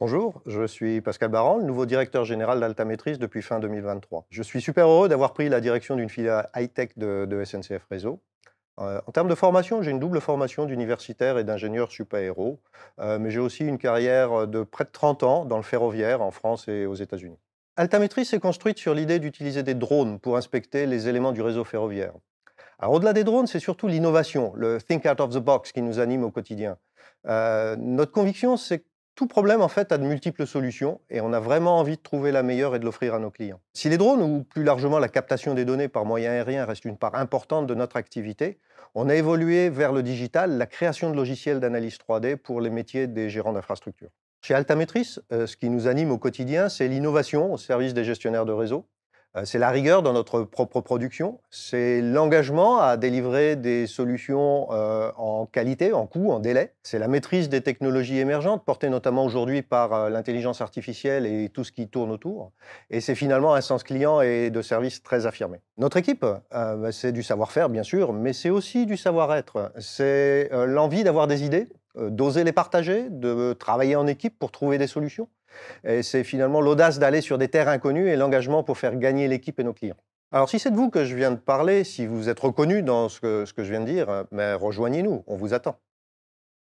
Bonjour, je suis Pascal Baran, le nouveau directeur général d'Alta depuis fin 2023. Je suis super heureux d'avoir pris la direction d'une filiale high-tech de, SNCF Réseau. Euh, en termes de formation, j'ai une double formation d'universitaire et d'ingénieur super-héros, euh, mais j'ai aussi une carrière de près de 30 ans dans le ferroviaire en France et aux États-Unis. Alta s'est construite sur l'idée d'utiliser des drones pour inspecter les éléments du réseau ferroviaire. Alors au-delà des drones, c'est surtout l'innovation, le think out of the box qui nous anime au quotidien. Euh, notre conviction, c'est tout problème, en fait, a de multiples solutions et on a vraiment envie de trouver la meilleure et de l'offrir à nos clients. Si les drones ou plus largement la captation des données par moyen aérien reste une part importante de notre activité, on a évolué vers le digital, la création de logiciels d'analyse 3D pour les métiers des gérants d'infrastructures. Chez Altametris, euh, ce qui nous anime au quotidien, c'est l'innovation au service des gestionnaires de réseau. Euh, c'est la rigueur dans notre propre production, c'est l'engagement à délivrer des solutions euh, en qualité, en coût, en délai. C'est la maîtrise des technologies émergentes, portées notamment aujourd'hui par euh, l'intelligence artificielle et tout ce qui tourne autour. Et c'est finalement un sens client et de service très affirmé. Notre équipe, bah, c'est du savoir-faire bien sûr, mais c'est aussi du savoir-être. C'est l'envie d'avoir des idées, d'oser les partager, de travailler en équipe pour trouver des solutions. Et c'est finalement l'audace d'aller sur des terres inconnues et l'engagement pour faire gagner l'équipe et nos clients. Alors, si c'est de vous que je viens de parler, si vous êtes reconnu dans ce que, ce que je viens de dire, mais euh, ben, rejoignez-nous, on vous attend.